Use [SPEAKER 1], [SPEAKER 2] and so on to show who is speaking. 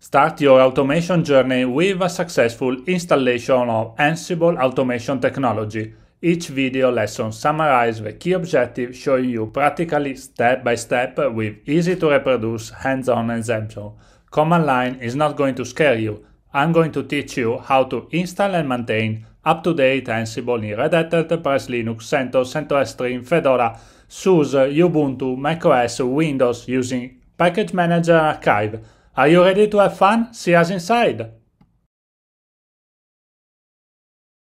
[SPEAKER 1] Start your automation journey with a successful installation of Ansible automation technology. Each video lesson summarizes the key objective, showing you practically step by step with easy to reproduce hands-on example. Command line is not going to scare you. I'm going to teach you how to install and maintain up-to-date Ansible in Red Hat Enterprise Linux, CentOS, CentOS Stream, Fedora, SUSE, Ubuntu, macOS, Windows using Package Manager Archive, are you ready to have fun? See us inside!